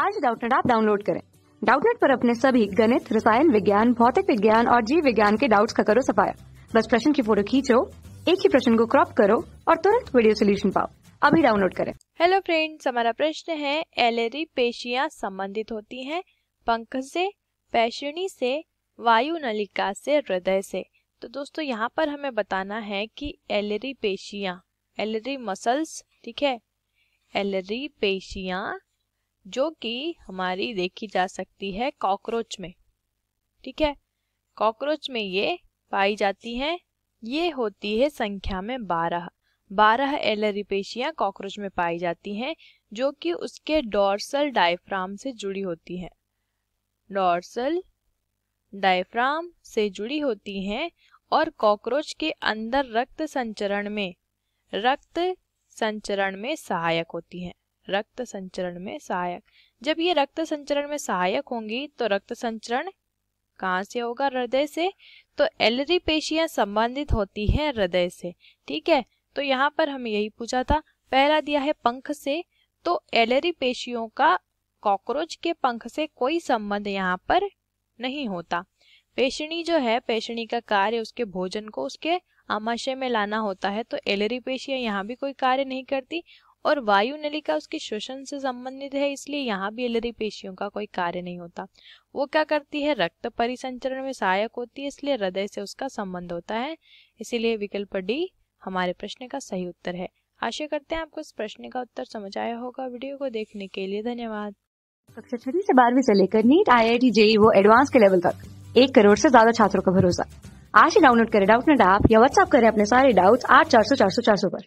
आज डाउटनेट आप डाउनलोड करें डाउटनेट पर अपने सभी गणित रसायन विज्ञान भौतिक विज्ञान और जीव विज्ञान के डाउट्स का करो सफाया बस प्रश्न की फोटो खींचो एक ही प्रश्न को क्रॉप करो और तुरंत वीडियो सोल्यूशन पाओ अभी डाउनलोड करें हेलो फ्रेंड्स हमारा प्रश्न है एलरी पेशियां संबंधित होती हैं पंख से पैशनी से वायु नलिका से हृदय से तो दोस्तों यहाँ पर हमें बताना है कि एलरी पेशियां एलरी मसल्स ठीक है एलरी पेशियां जो कि हमारी देखी जा सकती है कॉकरोच में ठीक है कॉकरोच में ये पाई जाती हैं ये होती है संख्या में बारह बारह एलरिपेशियाँ कॉकरोच में पाई जाती हैं जो कि उसके डॉर्सल डायफ्राम से जुड़ी होती हैं डॉर्सल डायफ्राम से जुड़ी होती हैं और कॉकरोच के अंदर रक्त संचरण में रक्त संचरण में सहायक होती हैं रक्त संचरण में सहायक जब ये रक्त संचरण में सहायक होंगी तो रक्त संचरण कहाँ से होगा हृदय से तो एलरी पेशियां संबंधित होती हैं हृदय से ठीक है तो यहाँ पर हमें यही पूछा था पहला दिया है पंख से तो एलरी पेशियों का कॉकरोच के पंख से कोई संबंध यहाँ पर नहीं होता पेशणी जो है पेशणी का कार्य उसके भोजन को उसके आमाशय में लाना होता है तो एलरी पेशियां यहाँ भी कोई कार्य नहीं करती और वायु नलिका उसके श्वसन से संबंधित है इसलिए यहाँ भी एलरी पेशियों का कोई कार्य नहीं होता वो क्या करती है रक्त परिसंचरण में सहायक होती है इसलिए हृदय से उसका संबंध होता है इसीलिए विकल्प डी हमारे प्रश्न का सही उत्तर है आशा करते हैं आपको इस प्रश्न का उत्तर समझ आया होगा वीडियो को देखने के लिए धन्यवाद कक्षा छठी से बारहवीं से लेकर NEET I I T JEE वो एडवांस के लेवल तक एक करोड़ से ज्यादा छात्रों का भरोसा आज ही डाउनलोड करें डाउट नेट ऐप या व्हाट्सअप करें अपने सारे डाउट्स आठ चार सौ चार सौ चार सौ पर